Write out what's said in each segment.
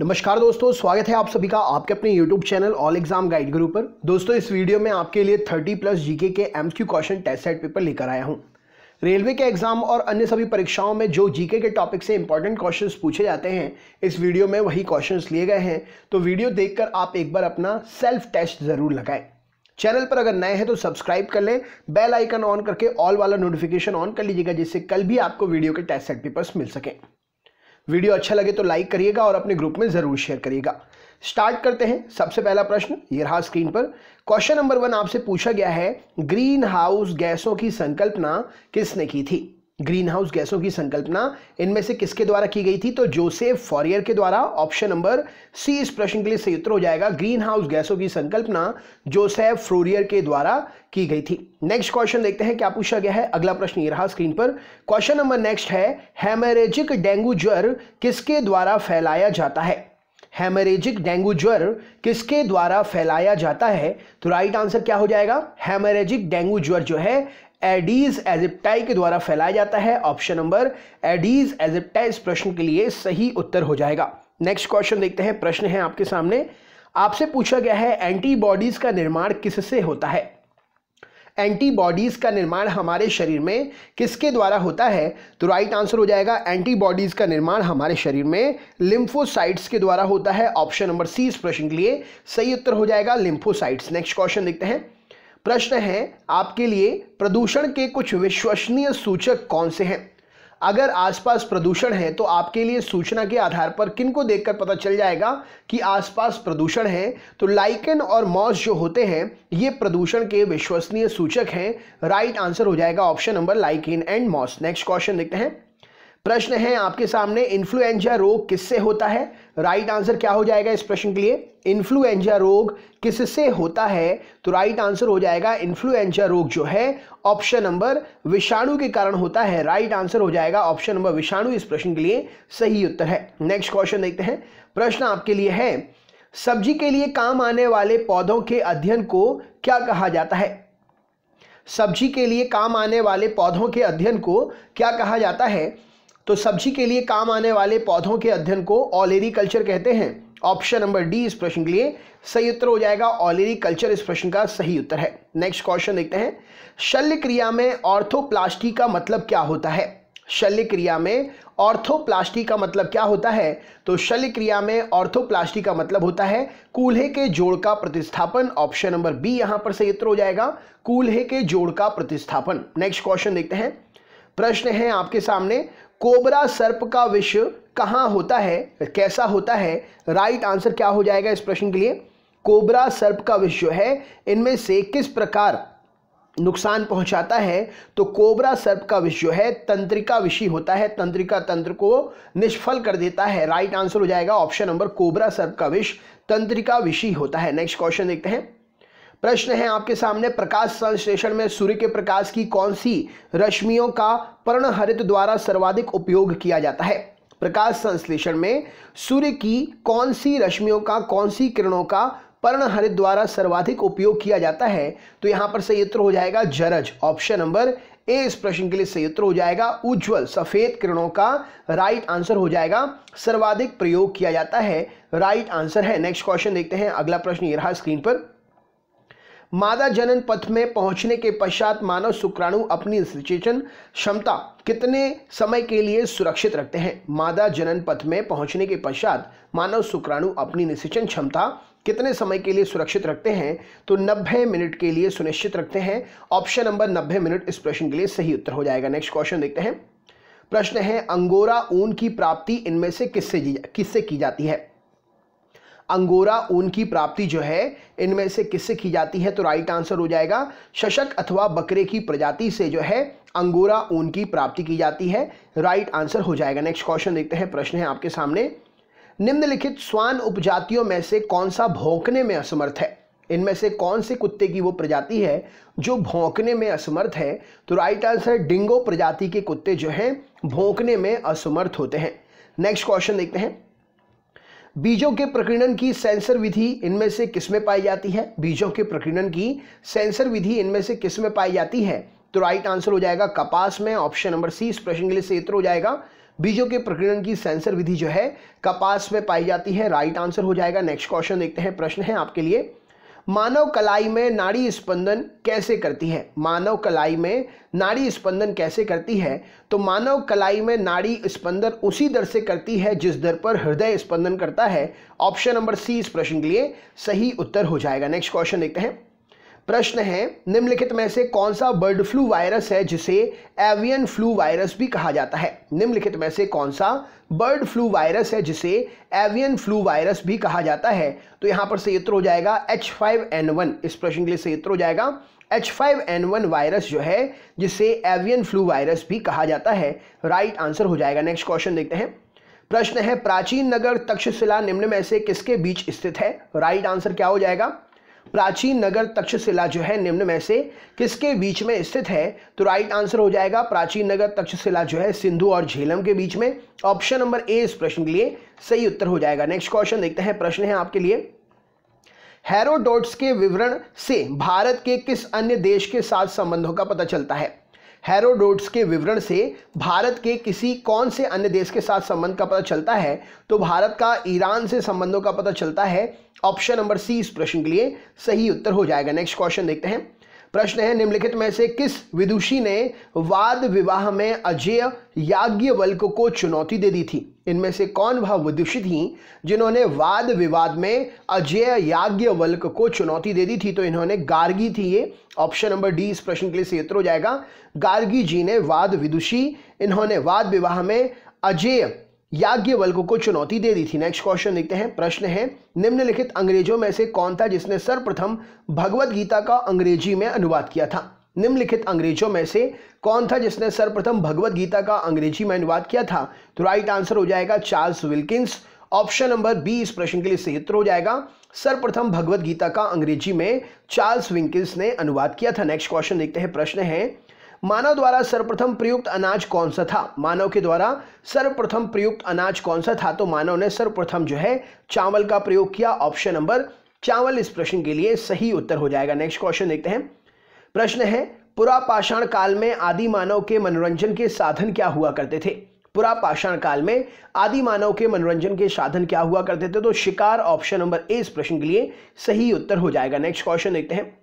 नमस्कार दोस्तों स्वागत है आप सभी का आपके अपने YouTube channel all exam guide guru पर दोस्तों इस वीडियो में आपके लिए 30 प्लस जीके के Q question test set paper लेकर आया हूं रेलवे के एग्जाम और अन्य सभी परीक्षाओं में जो जीके के टॉपिक से इंपॉर्टेंट क्वेश्चंस पूछे जाते हैं इस वीडियो में वही क्वेश्चन लिए गए हैं तो वीडियो देखकर आप एक बार अपना सेल्फ टेस्ट जरूर लगाएं चैनल पर अगर नए हैं तो सब्सक्राइब कर लें बेल आइकन ऑन करके ऑल वाला नोटिफिकेशन ऑन कर लीजिएगा जिससे कल भी आपको वीडियो के टेस्ट सेट पेपर्स मिल सकें वीडियो अच्छा लगे तो लाइक करिएगा और अपने ग्रुप में ज़रूर शेयर करिएगा स्टार्ट करते हैं सबसे पहला प्रश्न ये रहा स्क्रीन पर क्वेश्चन नंबर वन आपसे पूछा गया है ग्रीन हाउस गैसों की संकल्पना किसने की थी ग्रीन हाउस गैसों की संकल्पना इनमें से किसके द्वारा की गई थी तो जोसेफ फॉरियर के द्वारा ऑप्शन नंबर सी इस प्रश्न के लिए सही उत्तर हो जाएगा ग्रीन हाउस गैसों की संकल्पना जोसेफ फ्रोरियर के द्वारा की गई थी नेक्स्ट क्वेश्चन देखते हैं क्या पूछा गया है अगला प्रश्न ये रहा स्क्रीन पर क्वेश्चन नंबर नेक्स्ट है हेमरेजिक डेंगू ज्वर किसके द्वारा फैलाया जाता है हेमरेजिक डेंगू ज्वर किसके द्वारा फैलाया जाता है तो राइट आंसर क्या हो जाएगा हेमरेजिक डेंगू ज्वर जो है एडीज एजिप्टाई के द्वारा फैलाया जाता है ऑप्शन नंबर एडीज एजिप्टाई इस प्रश्न के लिए सही उत्तर हो जाएगा नेक्स्ट क्वेश्चन देखते हैं प्रश्न है आपके सामने आपसे पूछा गया है एंटीबॉडीज का निर्माण किससे होता है एंटीबॉडीज का निर्माण हमारे शरीर में किसके द्वारा होता है तो राइट आंसर हो जाएगा एंटीबॉडीज का निर्माण हमारे शरीर में लिम्फोसाइट्स के द्वारा होता है ऑप्शन नंबर सी इस प्रश्न के लिए सही उत्तर हो जाएगा लिम्फोसाइट्स नेक्स्ट क्वेश्चन देखते हैं प्रश्न है आपके लिए प्रदूषण के कुछ विश्वसनीय सूचक कौन से हैं अगर आसपास प्रदूषण है तो आपके लिए सूचना के आधार पर किन को देखकर पता चल जाएगा कि आसपास प्रदूषण है तो लाइकन और मॉस जो होते हैं ये प्रदूषण के विश्वसनीय सूचक हैं राइट आंसर हो जाएगा option number lichen and moss next question देखते हैं प्रश्न है आपके सामने इन्फ्लुएंजा रोग किससे होता है राइट right आंसर क्या हो जाएगा इस प्रश्न के लिए इन्फ्लुएंजा रोग किससे होता है तो राइट right आंसर हो जाएगा इन्फ्लुएंजा रोग जो है ऑप्शन नंबर विषाणु के कारण होता है राइट right आंसर हो जाएगा ऑप्शन नंबर विषाणु इस प्रश्न के लिए सही उत्तर है नेक्स्ट क्वेश्चन देखते हैं प्रश्न आपके लिए है सब्जी के लिए काम आने वाले पौधों के अध्ययन को क्या कहा जाता है सब्जी के लिए काम आने वाले पौधों के अध्ययन को क्या कहा जाता है तो सब्जी के लिए काम आने वाले पौधों के अध्ययन को ऑलेरी कल्चर कहते हैं ऑप्शन नंबर डी इस प्रश्न के लिए सही उत्तर हो जाएगा ऑलेरी कल्चर इस प्रश्न का सही उत्तर है नेक्स्ट क्वेश्चन देखते हैं शल्य क्रिया में ऑर्थोप्लास्टी का मतलब क्या होता है शल्य क्रिया में ऑर्थोप्लास्टी का मतलब क्या होता है तो शल्य क्रिया में ऑर्थोप्लास्टी का मतलब होता है कूल्हे के जोड़ का प्रतिस्थापन ऑप्शन नंबर बी यहां पर सही उत्तर हो जाएगा कूल्हे के जोड़ का प्रतिस्थापन नेक्स्ट क्वेश्चन देखते हैं प्रश्न है आपके सामने कोबरा सर्प का विष कहाँ होता है कैसा होता है राइट आंसर क्या हो जाएगा इस प्रश्न के लिए कोबरा सर्प का विष जो है इनमें से किस प्रकार नुकसान पहुंचाता है तो कोबरा सर्प का विष जो है तंत्रिका विषी होता है तंत्रिका तंत्र को निष्फल कर देता है राइट आंसर हो जाएगा ऑप्शन नंबर कोबरा सर्प का विष तंत्रिका विषी होता है नेक्स्ट क्वेश्चन देखते हैं प्रश्न है आपके सामने प्रकाश संश्लेषण में सूर्य के प्रकाश की कौन सी रश्मियों का पर्णहरित द्वारा सर्वाधिक उपयोग किया जाता है प्रकाश संश्लेषण में सूर्य की कौन सी रश्मियों का कौन सी किरणों का पर्णहरित द्वारा सर्वाधिक उपयोग किया जाता है तो यहां पर सही उत्तर हो जाएगा जरज ऑप्शन नंबर ए इस प्रश्न के लिए सही उत्तर हो जाएगा उज्जवल सफेद किरणों का राइट आंसर हो जाएगा सर्वाधिक प्रयोग किया जाता है राइट आंसर है नेक्स्ट क्वेश्चन देखते हैं अगला प्रश्न ये रहा स्क्रीन पर मादा जनन पथ में पहुंचने के पश्चात मानव शुक्राणु अपनी निषेचन क्षमता कितने समय के लिए सुरक्षित रखते हैं मादा जनन पथ में पहुंचने के पश्चात मानव शुक्राणु अपनी निशेचन क्षमता कितने समय के लिए सुरक्षित रखते हैं तो 90 मिनट के लिए सुनिश्चित रखते हैं ऑप्शन नंबर 90 मिनट इस प्रश्न के लिए सही उत्तर हो जाएगा नेक्स्ट क्वेश्चन देखते हैं प्रश्न है अंगोरा ऊन की प्राप्ति इनमें से किससे किससे की जाती है अंगोरा ऊन की प्राप्ति जो है इनमें से किससे की जाती है तो राइट आंसर हो जाएगा शशक अथवा बकरे की प्रजाति से जो है अंगोरा ऊन की प्राप्ति की जाती है राइट आंसर हो जाएगा नेक्स्ट क्वेश्चन देखते हैं प्रश्न है आपके सामने निम्नलिखित स्वान उपजातियों में से कौन सा भोंकने में असमर्थ है इनमें से कौन से कुत्ते की वो प्रजाति है जो भोंकने में असमर्थ है तो राइट आंसर डिंगो प्रजाति के कुत्ते जो हैं भोंकने में असमर्थ होते हैं नेक्स्ट क्वेश्चन देखते हैं बीजों के प्रकीर्णन की सेंसर विधि इनमें से किसमें पाई जाती है बीजों के प्रकीर्णन की सेंसर विधि इनमें से किसमें पाई जाती है तो राइट आंसर हो जाएगा कपास में ऑप्शन नंबर सी इस प्रश्न के लिए सेत्र हो जाएगा बीजों के प्रकीर्णन की सेंसर विधि जो है कपास में पाई जाती है राइट आंसर हो जाएगा नेक्स्ट क्वेश्चन देखते हैं प्रश्न है आपके लिए मानव कलाई में नाड़ी स्पंदन कैसे करती है मानव कलाई में नाड़ी स्पंदन कैसे करती है तो मानव कलाई में नाड़ी स्पंदन उसी दर से करती है जिस दर पर हृदय स्पंदन करता है ऑप्शन नंबर सी इस प्रश्न के लिए सही उत्तर हो जाएगा नेक्स्ट क्वेश्चन देखते हैं प्रश्न है निम्नलिखित में से कौन सा बर्ड फ्लू वायरस है जिसे एवियन फ्लू वायरस भी कहा जाता है निम्नलिखित में से कौन सा बर्ड फ्लू वायरस है जिसे एवियन फ्लू वायरस भी कहा जाता है तो यहां पर सही उत्तर हो जाएगा एच फाइव एन वन इस प्रश्न के लिए सही उत्तर हो जाएगा H five N one virus जो है जिसे एवियन फ्लू वायरस भी कहा जाता है राइट right आंसर हो जाएगा नेक्स्ट क्वेश्चन देखते हैं प्रश्न है प्राचीन नगर तक्षशिला निम्न में से किसके बीच स्थित है राइट right आंसर क्या हो जाएगा प्राचीन नगर तक्षशिला जो है निम्न में से किसके बीच में स्थित है तो राइट आंसर हो जाएगा प्राचीन नगर तक्षशिला जो है सिंधु और झेलम के बीच में ऑप्शन नंबर ए इस प्रश्न के लिए सही उत्तर हो जाएगा नेक्स्ट क्वेश्चन देखते हैं प्रश्न है आपके लिए हेरोडोट्स के विवरण से भारत के किस अन्य देश के साथ संबंधों का पता चलता है हैरोडोट्स के विवरण से भारत के किसी कौन से अन्य देश के साथ संबंध का पता चलता है तो भारत का ईरान से संबंधों का पता चलता है ऑप्शन नंबर सी इस प्रश्न के लिए सही उत्तर हो जाएगा नेक्स्ट क्वेश्चन देखते हैं प्रश्न है निम्नलिखित में से किस विदुषी ने वाद विवाह में अजय याज्ञवल्क को चुनौती दे दी थी इनमें से कौन वह विदुषी थी जिन्होंने वाद विवाद में अजय याज्ञवल्क को चुनौती दे दी थी तो इन्होंने गार्गी थी ये ऑप्शन नंबर डी इस प्रश्न के लिए उत्तर हो जाएगा गार्गी जी ने वाद विदुषी इन्होंने वाद विवाह में अजय वल्क को चुनौती दे दी थी नेक्स्ट क्वेश्चन देखते हैं प्रश्न है निम्नलिखित अंग्रेजों में से कौन था जिसने सर्वप्रथम भगवत गीता का अंग्रेजी में अनुवाद किया था निम्नलिखित अंग्रेजों में से कौन था जिसने सर्वप्रथम भगवद गीता का अंग्रेजी में अनुवाद किया था तो राइट आंसर हो जाएगा Charles Wilkins option number B इस प्रश्न के लिए सही उत्तर हो जाएगा सर्वप्रथम भगवद गीता का अंग्रेजी में चार्ल्स विल्किंस ने अनुवाद किया था नेक्स्ट क्वेश्चन देखते हैं प्रश्न है मानव द्वारा सर्वप्रथम प्रयुक्त अनाज कौन सा था मानव के द्वारा सर्वप्रथम प्रयुक्त अनाज कौन सा था तो मानव ने सर्वप्रथम जो है चावल का प्रयोग किया ऑप्शन नंबर चावल इस प्रश्न के लिए सही उत्तर हो जाएगा नेक्स्ट क्वेश्चन देखते हैं प्रश्न है पुरापाषाण काल में आदि मानव के मनोरंजन के साधन क्या हुआ करते थे पुरापाषाण काल में आदि मानव के मनोरंजन के साधन क्या हुआ करते थे तो शिकार ऑप्शन नंबर ए इस प्रश्न के लिए सही उत्तर हो जाएगा नेक्स्ट क्वेश्चन देखते हैं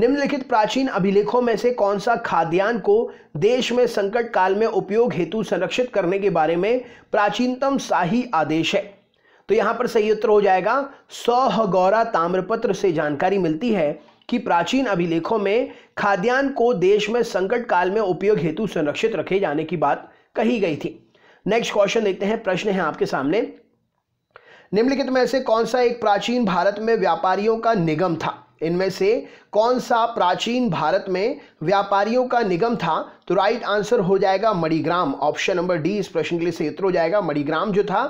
निम्नलिखित प्राचीन अभिलेखों में से कौन सा खाद्यान्न को देश में संकट काल में उपयोग हेतु संरक्षित करने के बारे में प्राचीनतम शाही आदेश है तो यहां पर सही उत्तर हो जाएगा सौह गौरा ताम्रपत्र से जानकारी मिलती है कि प्राचीन अभिलेखों में खाद्यान्न को देश में संकट काल में उपयोग हेतु संरक्षित रखे जाने की बात कही गई थी नेक्स्ट क्वेश्चन देखते हैं प्रश्न है आपके सामने निम्नलिखित में से कौन सा एक प्राचीन भारत में व्यापारियों का निगम था इनमें से कौन सा प्राचीन भारत में व्यापारियों का निगम था तो राइट आंसर हो जाएगा मणिग्राम ऑप्शन नंबर डी इस प्रश्न के लिए सही उत्तर हो जाएगा मणिग्राम जो था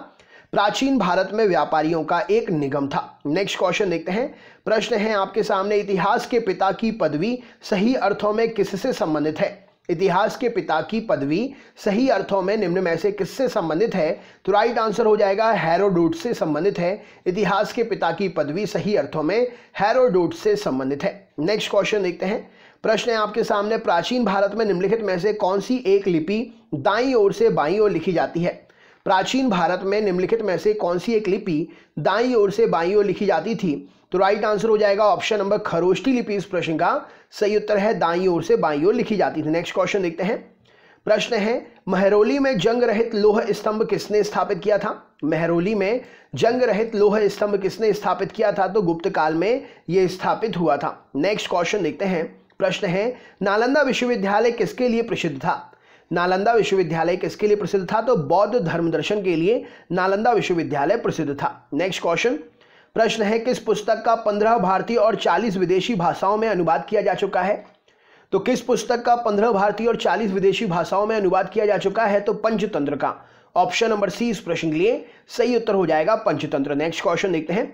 प्राचीन भारत में व्यापारियों का एक निगम था नेक्स्ट क्वेश्चन देखते हैं प्रश्न है आपके सामने इतिहास के पिता की पदवी सही अर्थों में किससे संबंधित है इतिहास के पिता की पदवी सही अर्थों में निम्न में से किससे संबंधित है तो राइट आंसर हो जाएगा हैरोडोट से संबंधित है इतिहास के पिता की पदवी सही अर्थों में हैरोडोट से संबंधित है नेक्स्ट क्वेश्चन देखते हैं प्रश्न है आपके सामने प्राचीन भारत में निम्नलिखित में से कौन सी एक लिपि दाई ओर से बाई ओर लिखी जाती है प्राचीन भारत में निम्नलिखित में से कौन सी एक लिपि दाई ओर से बाई ओर लिखी जाती थी तो राइट आंसर हो जाएगा ऑप्शन नंबर खरोष्टी लिपि इस प्रश्न का सही उत्तर है दाई ओर से बाई ओर लिखी जाती थी नेक्स्ट क्वेश्चन देखते हैं प्रश्न है महरोली में जंग रहित लोह स्तंभ किसने स्थापित किया था महरोली में जंग रहित लोह स्तंभ किसने स्थापित किया था तो गुप्त काल में यह स्थापित हुआ था नेक्स्ट क्वेश्चन देखते हैं प्रश्न है नालंदा विश्वविद्यालय किसके लिए प्रसिद्ध था नालंदा विश्वविद्यालय किसके लिए प्रसिद्ध था तो बौद्ध धर्म दर्शन के लिए नालंदा विश्वविद्यालय प्रसिद्ध था नेक्स्ट क्वेश्चन प्रश्न है किस पुस्तक का पंद्रह भारतीय और चालीस विदेशी भाषाओं में अनुवाद किया जा चुका है तो किस पुस्तक का पंद्रह भारतीय और चालीस विदेशी भाषाओं में अनुवाद किया जा चुका है तो पंचतंत्र का ऑप्शन नंबर सी इस प्रश्न के लिए सही उत्तर हो जाएगा पंचतंत्र नेक्स्ट क्वेश्चन देखते हैं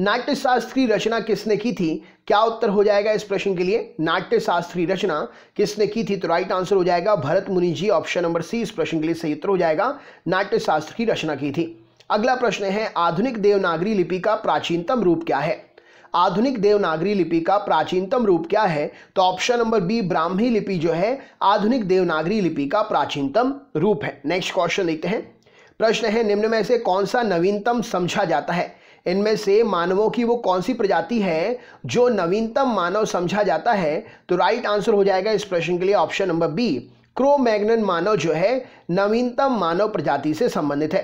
नाट्यशास्त्र की रचना किसने की थी क्या उत्तर हो जाएगा इस प्रश्न के लिए नाट्यशास्त्र की रचना किसने की थी तो राइट आंसर हो जाएगा भरत मुनि जी ऑप्शन नंबर सी इस प्रश्न के लिए सही उत्तर हो जाएगा नाट्यशास्त्र की रचना की थी अगला प्रश्न है आधुनिक देवनागरी लिपि का प्राचीनतम रूप क्या है आधुनिक देवनागरी लिपि का प्राचीनतम रूप क्या है तो ऑप्शन नंबर बी ब्राह्मी लिपि जो है आधुनिक देवनागरी लिपि का प्राचीनतम रूप है नेक्स्ट क्वेश्चन लिखते हैं प्रश्न है निम्न में से कौन सा नवीनतम समझा जाता है इनमें से मानवों की वो कौन सी प्रजाति है जो नवीनतम मानव समझा जाता है तो राइट आंसर हो जाएगा इस प्रश्न के लिए ऑप्शन नंबर बी क्रोमैग्नन मानव जो है नवीनतम मानव प्रजाति से संबंधित है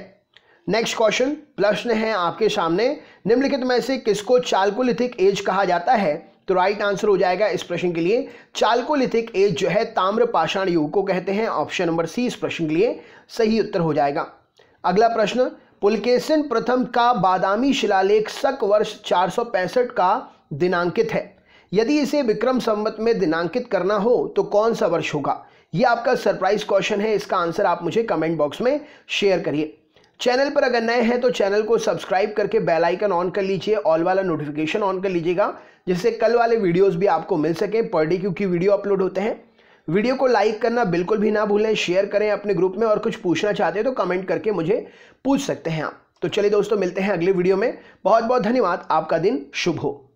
नेक्स्ट क्वेश्चन प्रश्न है आपके सामने निम्नलिखित में से किसको चालकोलिथिक एज कहा जाता है तो राइट आंसर हो जाएगा इस प्रश्न के लिए चालकोलिथिक एज जो है ताम्र पाषाण युग को कहते हैं ऑप्शन नंबर सी इस प्रश्न के लिए सही उत्तर हो जाएगा अगला प्रश्न पुलकेसन प्रथम का बादामी शिलालेख शक वर्ष चार का दिनांकित है यदि इसे विक्रम संवत में दिनांकित करना हो तो कौन सा वर्ष होगा यह आपका सरप्राइज क्वेश्चन है इसका आंसर आप मुझे कमेंट बॉक्स में शेयर करिए चैनल पर अगर नए हैं तो चैनल को सब्सक्राइब करके बेल आइकन ऑन कर लीजिए ऑल वाला नोटिफिकेशन ऑन कर लीजिएगा जिससे कल वाले वीडियोस भी आपको मिल सकें पर डे क्योंकि वीडियो अपलोड होते हैं वीडियो को लाइक करना बिल्कुल भी ना भूलें शेयर करें अपने ग्रुप में और कुछ पूछना चाहते हैं तो कमेंट करके मुझे पूछ सकते हैं आप तो चलिए दोस्तों मिलते हैं अगले वीडियो में बहुत बहुत धन्यवाद आपका दिन शुभ हो